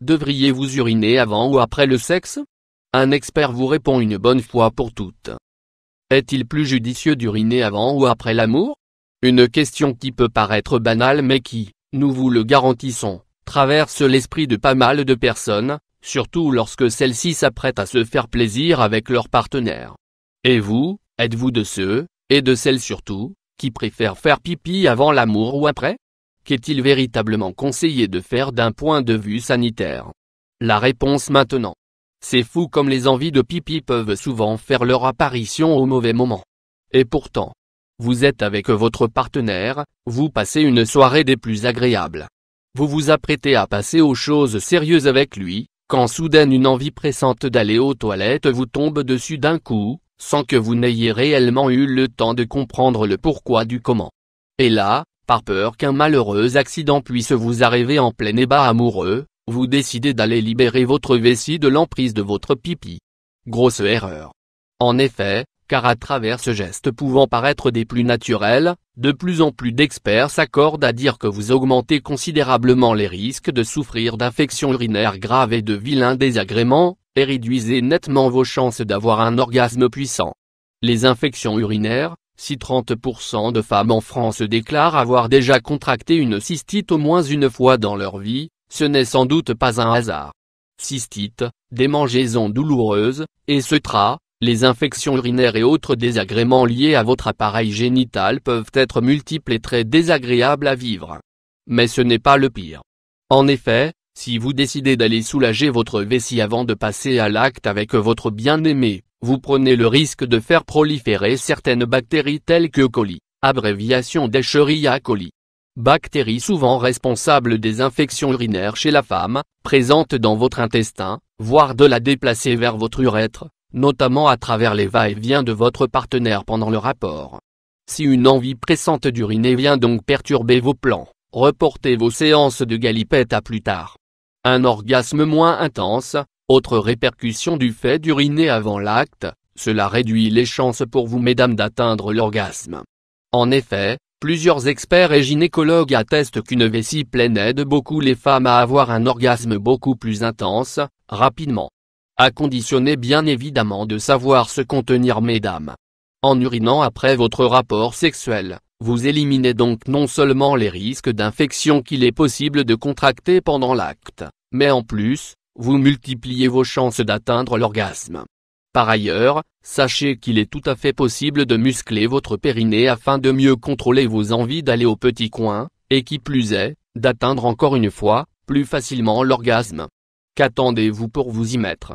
Devriez-vous uriner avant ou après le sexe Un expert vous répond une bonne fois pour toutes. Est-il plus judicieux d'uriner avant ou après l'amour Une question qui peut paraître banale mais qui, nous vous le garantissons, traverse l'esprit de pas mal de personnes, surtout lorsque celles-ci s'apprêtent à se faire plaisir avec leur partenaire. Et vous, êtes-vous de ceux, et de celles surtout, qui préfèrent faire pipi avant l'amour ou après Qu'est-il véritablement conseillé de faire d'un point de vue sanitaire La réponse maintenant. C'est fou comme les envies de pipi peuvent souvent faire leur apparition au mauvais moment. Et pourtant, vous êtes avec votre partenaire, vous passez une soirée des plus agréables. Vous vous apprêtez à passer aux choses sérieuses avec lui, quand soudain une envie pressante d'aller aux toilettes vous tombe dessus d'un coup, sans que vous n'ayez réellement eu le temps de comprendre le pourquoi du comment. Et là, par peur qu'un malheureux accident puisse vous arriver en plein ébat amoureux, vous décidez d'aller libérer votre vessie de l'emprise de votre pipi. Grosse erreur. En effet, car à travers ce geste pouvant paraître des plus naturels, de plus en plus d'experts s'accordent à dire que vous augmentez considérablement les risques de souffrir d'infections urinaires graves et de vilains désagréments, et réduisez nettement vos chances d'avoir un orgasme puissant. Les infections urinaires, si 30% de femmes en France déclarent avoir déjà contracté une cystite au moins une fois dans leur vie, ce n'est sans doute pas un hasard. Cystite, démangeaisons douloureuses, et tra, les infections urinaires et autres désagréments liés à votre appareil génital peuvent être multiples et très désagréables à vivre. Mais ce n'est pas le pire. En effet, si vous décidez d'aller soulager votre vessie avant de passer à l'acte avec votre bien-aimé, vous prenez le risque de faire proliférer certaines bactéries telles que coli, abréviation d'Escherichia coli. Bactéries souvent responsables des infections urinaires chez la femme, présentes dans votre intestin, voire de la déplacer vers votre urètre, notamment à travers les va-et-vient de votre partenaire pendant le rapport. Si une envie pressante d'uriner vient donc perturber vos plans, reportez vos séances de galipette à plus tard. Un orgasme moins intense, autre répercussion du fait d'uriner avant l'acte, cela réduit les chances pour vous mesdames d'atteindre l'orgasme. En effet, plusieurs experts et gynécologues attestent qu'une vessie pleine aide beaucoup les femmes à avoir un orgasme beaucoup plus intense, rapidement. À conditionner bien évidemment de savoir se contenir mesdames. En urinant après votre rapport sexuel, vous éliminez donc non seulement les risques d'infection qu'il est possible de contracter pendant l'acte, mais en plus, vous multipliez vos chances d'atteindre l'orgasme. Par ailleurs, sachez qu'il est tout à fait possible de muscler votre périnée afin de mieux contrôler vos envies d'aller au petit coin, et qui plus est, d'atteindre encore une fois, plus facilement l'orgasme. Qu'attendez-vous pour vous y mettre